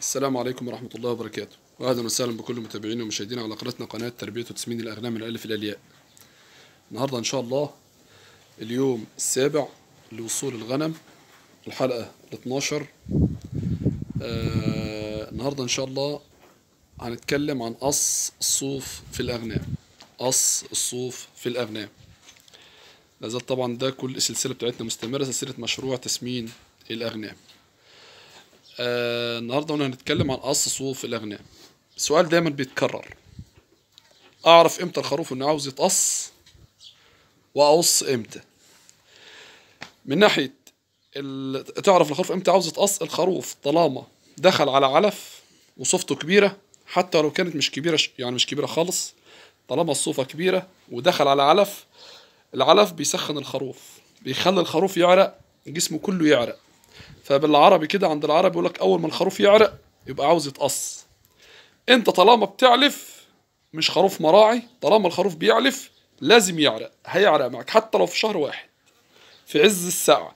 السلام عليكم ورحمة الله وبركاته وأهلا وسهلا بكل متابعينا ومشاهدينا على قناتنا قناة تربية وتسمين الأغنام الألف الألياء النهاردة إن شاء الله اليوم السابع لوصول الغنم الحلقة الـ 12 آه، النهاردة إن شاء الله هنتكلم عن قص الصوف في الأغنام قص الصوف في الأغنام لازال طبعا ده كل السلسلة بتاعتنا مستمرة سلسلة مشروع تسمين الأغنام آه النهارده هنتكلم عن قص صوف الاغنام السؤال دايما بيتكرر اعرف امتى الخروف انه عاوز يتقص واقص امتى من ناحيه ال... تعرف الخروف امتى عاوز يتقص الخروف طالما دخل على علف وصفته كبيره حتى لو كانت مش كبيره يعني مش كبيره خالص طالما الصوفه كبيره ودخل على علف العلف بيسخن الخروف بيخلي الخروف يعرق جسمه كله يعرق فبالعربي كده عند العرب يقول لك اول ما الخروف يعرق يبقى عاوز يتقص انت طالما بتعلف مش خروف مراعي طالما الخروف بيعلف لازم يعرق هيعرق معك حتى لو في شهر واحد في عز الساعة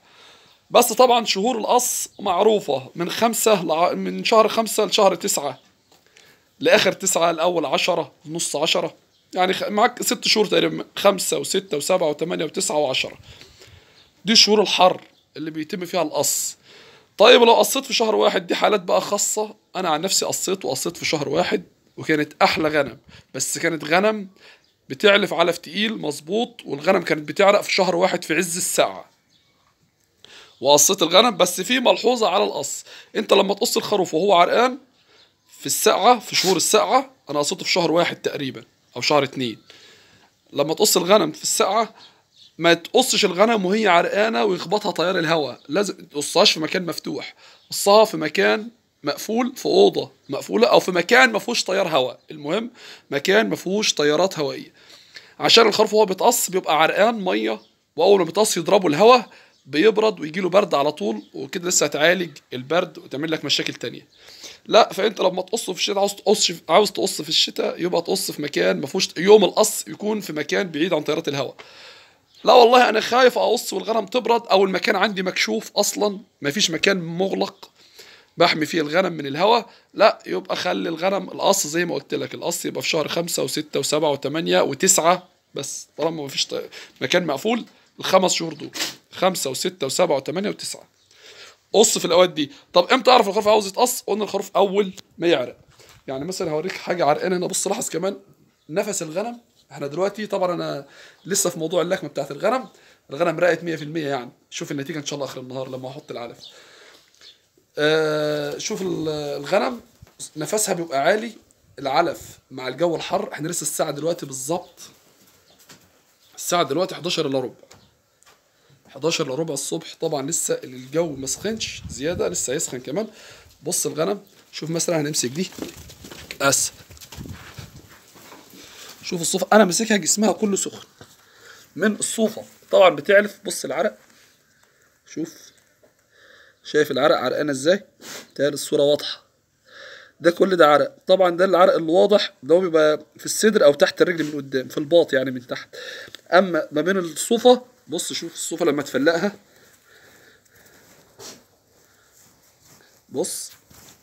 بس طبعا شهور القص معروفة من خمسة لع... من شهر خمسة لشهر تسعة لآخر تسعة الأول عشرة نص عشرة يعني معاك ست شهور تقريبا خمسة وستة وسبعة وثمانية وتسعة وعشرة دي شهور الحر اللي بيتم فيها القص طيب لو قصيت في شهر واحد دي حالات بقى خاصه انا عن نفسي قصيت وقصيت في شهر واحد وكانت احلى غنم بس كانت غنم بتعلف علف تقيل مظبوط والغنم كانت بتعرق في شهر واحد في عز الساعه وقصيت الغنم بس في ملحوظه على القص انت لما تقص الخروف وهو عرقان في الساعه في شهور الساعه انا قصيته في شهر واحد تقريبا او شهر اتنين لما تقص الغنم في الساعه ما تقصش الغنم وهي عرقانه ويخبطها تيار الهواء لازم تقصهاش في مكان مفتوح قصها في مكان مقفول في اوضه مقفوله او في مكان ما فيهوش تيار هواء المهم مكان ما فيهوش تيارات هوائيه عشان الخروف وهو بيتقص بيبقى عرقان ميه واول ما بيتقص يضربه الهواء بيبرد ويجي له برد على طول وكده لسه هتعالج البرد وتعمل لك مشاكل تانية لا فانت لما تقصه في الشتاء عاوز تقص عاوز تقص في الشتاء يبقى تقص في مكان ما فيهوش يوم القص يكون في مكان بعيد عن تيارات الهواء لا والله انا خايف اقص والغنم تبرد او المكان عندي مكشوف اصلا مفيش مكان مغلق بحمي فيه الغنم من الهواء لا يبقى خلي الغنم القص زي ما قلت لك القص يبقى في شهر خمسة وستة وسبعة وثمانية وتسعة بس طالما مفيش فيش مكان مقفول الخمس شهور دول خمسة وستة وسبعة وثمانية وتسعة قص في الاوقات دي طب امتى اعرف الخروف عاوز يتقص قلنا الخروف اول ما يعرق يعني مثلا هوريك حاجه عرقانه هنا بص لاحظ كمان نفس الغنم احنا دلوقتي طبعا انا لسه في موضوع اللكمه بتاعت الغنم الغنم رقت 100% يعني شوف النتيجه ان شاء الله اخر النهار لما احط العلف آه، شوف الغنم نفسها بيبقى عالي العلف مع الجو الحر احنا لسه الساعه دلوقتي بالظبط الساعه دلوقتي 11 الا ربع 11 الا ربع الصبح طبعا لسه الجو ما سخنش زياده لسه هيسخن كمان بص الغنم شوف مثلا هنمسك دي اس شوف الصوفه انا ماسكها جسمها كله سخن من الصوفه طبعا بتعرف بص العرق شوف شايف العرق عرقانه ازاي تهيألي الصوره واضحه ده كل ده عرق طبعا ده العرق الواضح ده هو بيبقى في الصدر او تحت الرجل من قدام في الباط يعني من تحت اما ما بين الصوفه بص شوف الصوفه لما تفلقها بص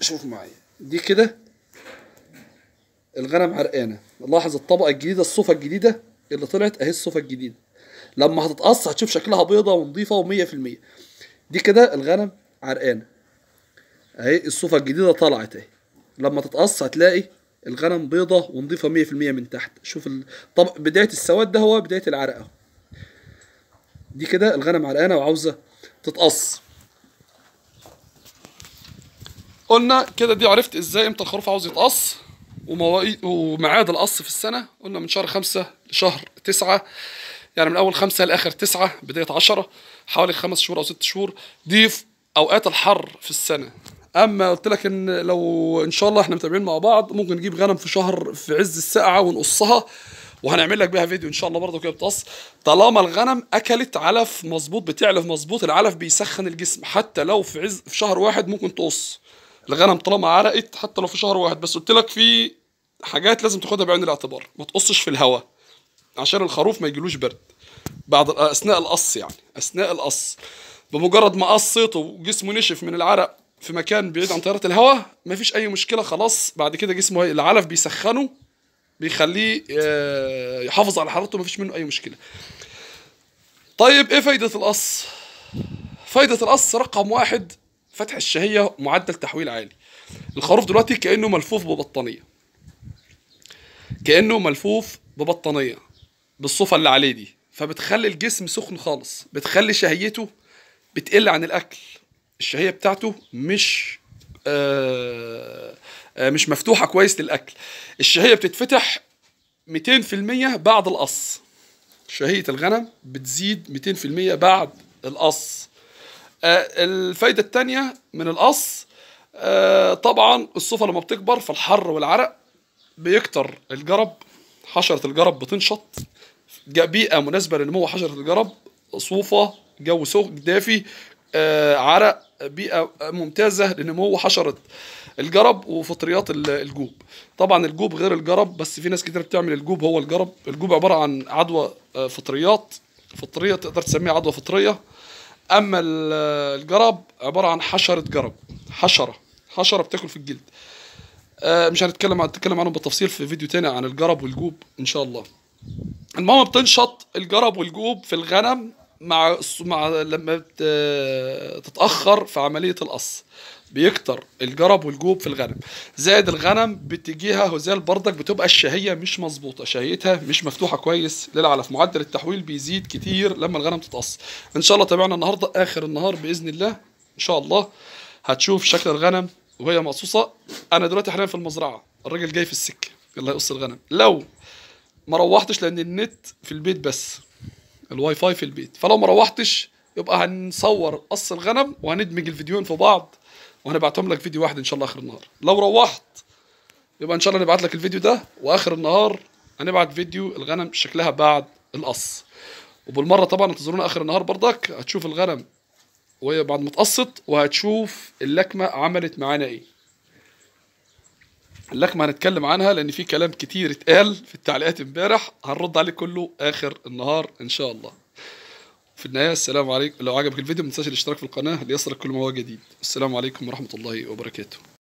شوف معايا دي كده الغنم عرقانه لاحظ الطبقه الجديده الصوفه الجديده اللي طلعت اهي الصوفه الجديده لما هتتقص هتشوف شكلها بيضه ونظيفه و100% دي كده الغنم عرقانه اهي الصوفه الجديده طلعت اهي لما تتقص هتلاقي الغنم بيضه ونظيفه 100% من تحت شوف طب بدايه السواد ده هو بدايه العرق اهو دي كده الغنم عرقانه وعاوزه تتقص قلنا كده دي عرفت ازاي امتى الخروف عاوز يتقص ومواعيد وميعاد القص في السنه قلنا من شهر خمسة لشهر تسعة يعني من اول خمسة لاخر تسعة بدايه عشرة حوالي خمس شهور او ست شهور دي في اوقات الحر في السنه اما قلت لك ان لو ان شاء الله احنا متابعين مع بعض ممكن نجيب غنم في شهر في عز الساقعه ونقصها وهنعمل لك بيها فيديو ان شاء الله برضه كده بتقص طالما الغنم اكلت علف مظبوط بتعلف مظبوط العلف بيسخن الجسم حتى لو في عز في شهر واحد ممكن تقص الغنم طالما عرقت حتى لو في شهر واحد بس قلت لك في حاجات لازم تاخدها بعين الاعتبار ما تقصش في الهواء عشان الخروف ما يجيلوش برد بعد اثناء القص يعني اثناء القص بمجرد ما قصيته وجسمه نشف من العرق في مكان بعيد عن طياره الهواء مفيش اي مشكله خلاص بعد كده جسمه العلف بيسخنه بيخليه آه، يحافظ على حرارته مفيش منه اي مشكله طيب ايه فايده القص فايده القص رقم واحد فتح الشهية معدل تحويل عالي الخروف دلوقتي كأنه ملفوف ببطانية كأنه ملفوف ببطانية بالصفة اللي عليه دي فبتخلي الجسم سخن خالص بتخلي شهيته بتقل عن الأكل الشهية بتاعته مش آه آه مش مفتوحة كويس للأكل الشهية بتتفتح 200% بعد القص شهية الغنم بتزيد 200% بعد القص آه، الفايدة الثانية من القص آه، طبعا الصوفة لما بتكبر في الحر والعرق بيكتر الجرب حشرة الجرب بتنشط بيئة مناسبة لنمو حشرة الجرب صوفة جو سوق دافي آه، عرق بيئة ممتازة لنمو حشرة الجرب وفطريات الجوب طبعا الجوب غير الجرب بس في ناس كتير بتعمل الجوب هو الجرب الجوب عبارة عن عدوى فطريات فطرية تقدر تسميها عدوى فطرية اما الجرب عباره عن حشره جرب حشره حشره بتاكل في الجلد آه، مش هنتكلم هنتكلم عنهم بالتفصيل في فيديو تاني عن الجرب والجوب ان شاء الله الماما بتنشط الجرب والجوب في الغنم مع مع لما آه، تتاخر في عمليه القص بيكتر الجرب والجوب في الغنم زائد الغنم بتجيها هزال بردك بتبقى الشهيه مش مظبوطه شهيتها مش مفتوحه كويس للعلف معدل التحويل بيزيد كتير لما الغنم تتقص ان شاء الله تابعنا النهارده اخر النهار باذن الله ان شاء الله هتشوف شكل الغنم وهي مقصوصه انا دلوقتي حاليا في المزرعه الراجل جاي في السكه يلا يقص الغنم لو ما روحتش لان النت في البيت بس الواي فاي في البيت فلو ما روحتش يبقى هنصور قص الغنم وهندمج الفيديوهين في بعض وانا بعتهم لك فيديو واحد ان شاء الله اخر النهار لو روحت يبقى ان شاء الله نبعت لك الفيديو ده واخر النهار هنبعت فيديو الغنم شكلها بعد القص وبالمره طبعا انتظرونا اخر النهار بردك هتشوف الغنم وهي بعد ما تقصت وهتشوف اللكمه عملت معانا ايه اللكمه هنتكلم عنها لان في كلام كتير اتقال في التعليقات امبارح هنرد عليه كله اخر النهار ان شاء الله في النهايه السلام عليكم لو عجبك الفيديو ما تنساش الاشتراك في القناه ليصلك كل ما هو جديد السلام عليكم ورحمه الله وبركاته